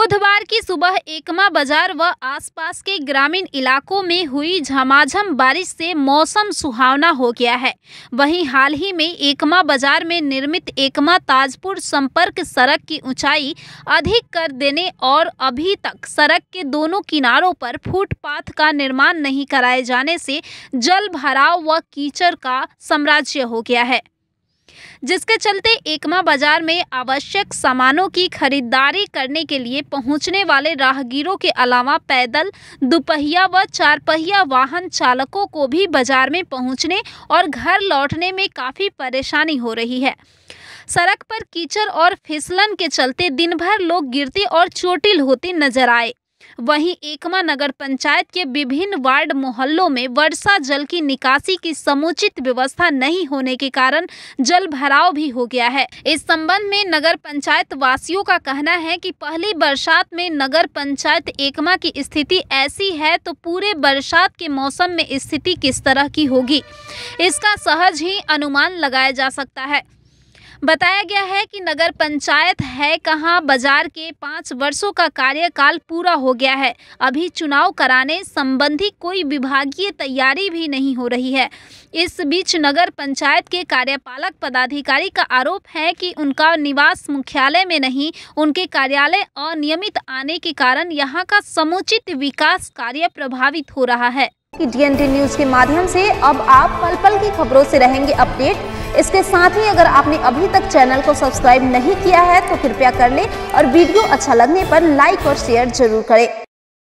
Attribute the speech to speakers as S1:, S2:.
S1: बुधवार की सुबह एकमा बाजार व आसपास के ग्रामीण इलाकों में हुई झमाझम बारिश से मौसम सुहावना हो गया है वहीं हाल ही में एकमा बाजार में निर्मित एकमा ताजपुर संपर्क सड़क की ऊंचाई अधिक कर देने और अभी तक सड़क के दोनों किनारों पर फुटपाथ का निर्माण नहीं कराए जाने से जल भराव व कीचड़ का साम्राज्य हो गया है जिसके चलते एकमा बाजार में आवश्यक सामानों की खरीदारी करने के लिए पहुंचने वाले राहगीरों के अलावा पैदल दुपहिया व चारपहिया वाहन चालकों को भी बाजार में पहुंचने और घर लौटने में काफ़ी परेशानी हो रही है सड़क पर कीचड़ और फिसलन के चलते दिन भर लोग गिरते और चोटिल होते नजर आए वहीं एकमा नगर पंचायत के विभिन्न वार्ड मोहल्लों में वर्षा जल की निकासी की समुचित व्यवस्था नहीं होने के कारण जल भराव भी हो गया है इस संबंध में नगर पंचायत वासियों का कहना है कि पहली बरसात में नगर पंचायत एकमा की स्थिति ऐसी है तो पूरे बरसात के मौसम में स्थिति किस तरह की होगी इसका सहज ही अनुमान लगाया जा सकता है बताया गया है कि नगर पंचायत है कहाँ बाजार के पाँच वर्षों का कार्यकाल पूरा हो गया है अभी चुनाव कराने संबंधी कोई विभागीय तैयारी भी नहीं हो रही है इस बीच नगर पंचायत के कार्यपालक पदाधिकारी का आरोप है कि उनका निवास मुख्यालय में नहीं उनके कार्यालय अनियमित आने के कारण यहाँ का समुचित विकास कार्य प्रभावित हो रहा है डीएनटी न्यूज के माध्यम से अब आप पल पल की खबरों से रहेंगे अपडेट इसके साथ ही अगर आपने अभी तक चैनल को सब्सक्राइब नहीं किया है तो कृपया कर लें और वीडियो अच्छा लगने पर लाइक और शेयर जरूर करें